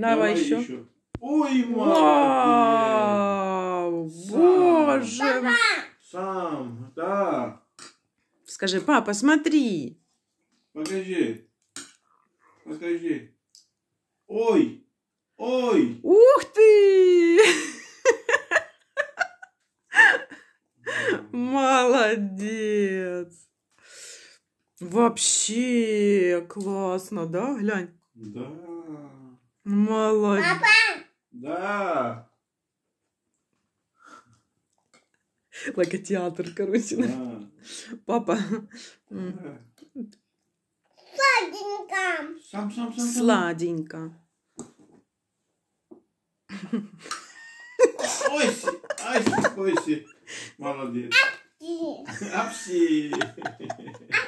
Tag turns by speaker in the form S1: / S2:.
S1: Давай, еще.
S2: Ой, мама!
S1: Боже! Сам, да. Скажи, папа, смотри. Покажи. Покажи. Ой! Ой! Ух ты!
S2: Молодец! Вообще классно, да? Глянь. Да. Молодец. Папа! Да.
S3: Логотеатр, короче. Да. Папа.
S4: Сладенько. сам, сам, сам. Сладенько. Ойси, ойси,
S3: ойси. Молодец. Апси. Апси.